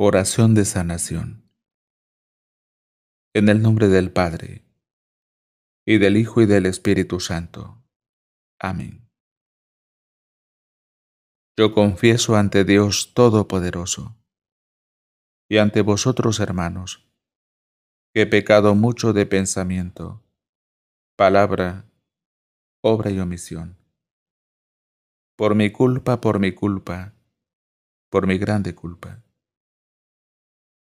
Oración de sanación. En el nombre del Padre, y del Hijo y del Espíritu Santo. Amén. Yo confieso ante Dios Todopoderoso, y ante vosotros hermanos, que he pecado mucho de pensamiento, palabra, obra y omisión. Por mi culpa, por mi culpa, por mi grande culpa.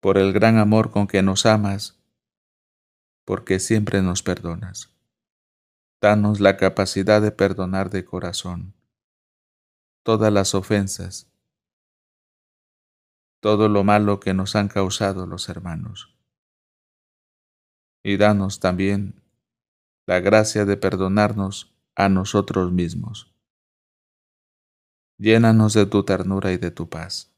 por el gran amor con que nos amas, porque siempre nos perdonas. Danos la capacidad de perdonar de corazón todas las ofensas, todo lo malo que nos han causado los hermanos. Y danos también la gracia de perdonarnos a nosotros mismos. Llénanos de tu ternura y de tu paz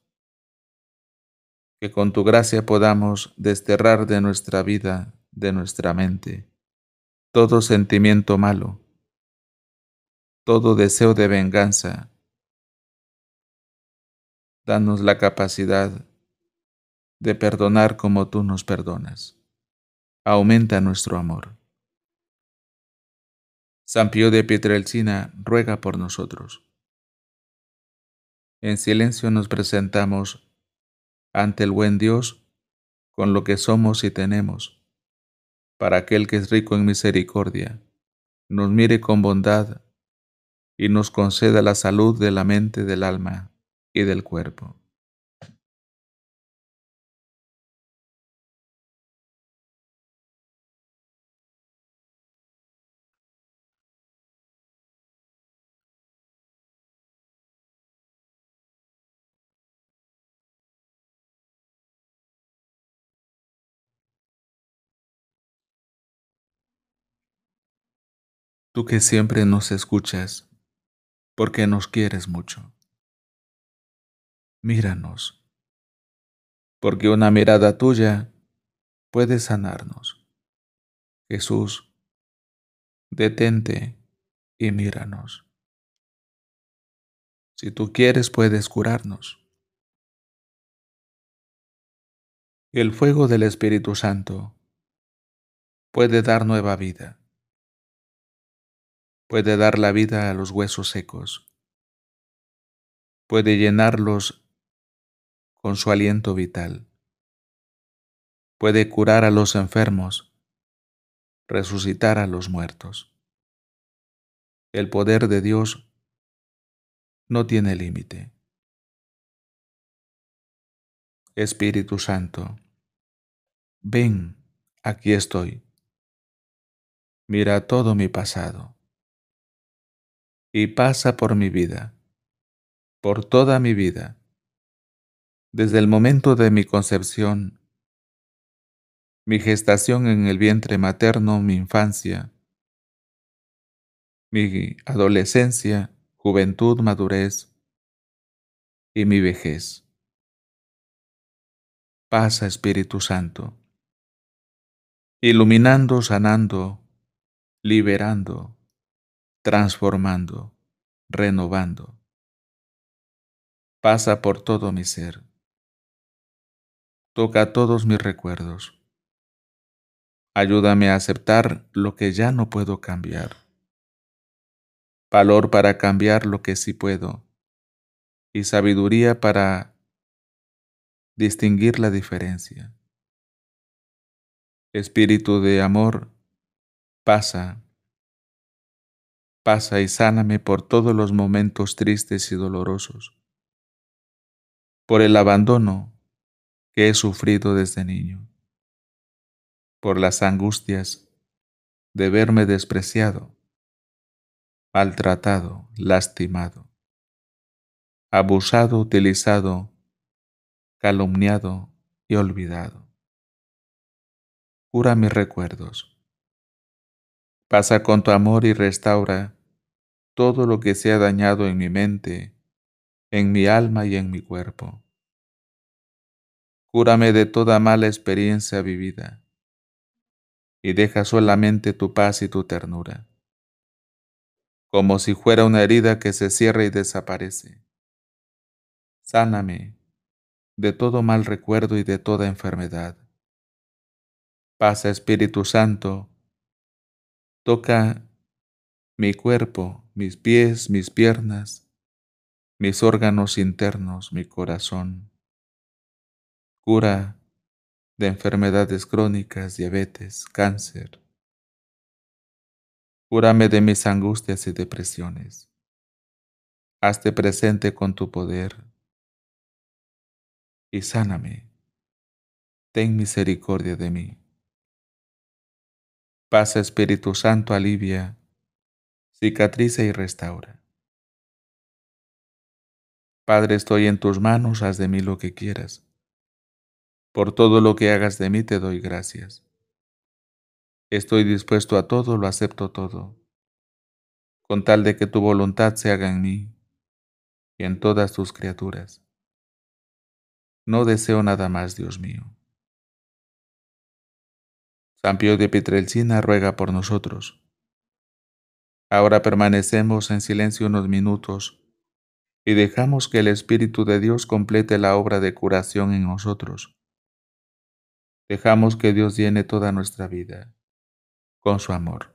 que con tu gracia podamos desterrar de nuestra vida, de nuestra mente, todo sentimiento malo, todo deseo de venganza. Danos la capacidad de perdonar como tú nos perdonas. Aumenta nuestro amor. San Pío de Pietrelcina ruega por nosotros. En silencio nos presentamos ante el buen Dios con lo que somos y tenemos, para aquel que es rico en misericordia, nos mire con bondad y nos conceda la salud de la mente, del alma y del cuerpo. tú que siempre nos escuchas, porque nos quieres mucho. Míranos, porque una mirada tuya puede sanarnos. Jesús, detente y míranos. Si tú quieres, puedes curarnos. El fuego del Espíritu Santo puede dar nueva vida puede dar la vida a los huesos secos, puede llenarlos con su aliento vital, puede curar a los enfermos, resucitar a los muertos. El poder de Dios no tiene límite. Espíritu Santo, ven, aquí estoy. Mira todo mi pasado y pasa por mi vida, por toda mi vida, desde el momento de mi concepción, mi gestación en el vientre materno, mi infancia, mi adolescencia, juventud, madurez y mi vejez. Pasa Espíritu Santo, iluminando, sanando, liberando, transformando, renovando. Pasa por todo mi ser. Toca todos mis recuerdos. Ayúdame a aceptar lo que ya no puedo cambiar. Valor para cambiar lo que sí puedo. Y sabiduría para distinguir la diferencia. Espíritu de amor, pasa Pasa y sáname por todos los momentos tristes y dolorosos, por el abandono que he sufrido desde niño, por las angustias de verme despreciado, maltratado, lastimado, abusado, utilizado, calumniado y olvidado. Cura mis recuerdos Pasa con tu amor y restaura todo lo que se ha dañado en mi mente, en mi alma y en mi cuerpo. Cúrame de toda mala experiencia vivida y deja solamente tu paz y tu ternura, como si fuera una herida que se cierra y desaparece. Sáname de todo mal recuerdo y de toda enfermedad. Pasa Espíritu Santo Toca mi cuerpo, mis pies, mis piernas, mis órganos internos, mi corazón. Cura de enfermedades crónicas, diabetes, cáncer. Cúrame de mis angustias y depresiones. Hazte presente con tu poder y sáname. Ten misericordia de mí. Pasa Espíritu Santo, alivia, cicatriza y restaura. Padre, estoy en tus manos, haz de mí lo que quieras. Por todo lo que hagas de mí te doy gracias. Estoy dispuesto a todo, lo acepto todo, con tal de que tu voluntad se haga en mí y en todas tus criaturas. No deseo nada más, Dios mío. San Pío de Petrelcina ruega por nosotros. Ahora permanecemos en silencio unos minutos y dejamos que el Espíritu de Dios complete la obra de curación en nosotros. Dejamos que Dios llene toda nuestra vida con su amor.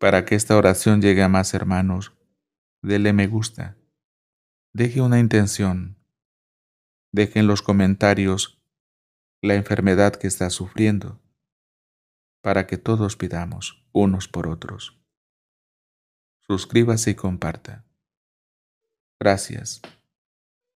Para que esta oración llegue a más hermanos, déle me gusta, deje una intención, deje en los comentarios la enfermedad que está sufriendo, para que todos pidamos unos por otros. Suscríbase y comparta. Gracias.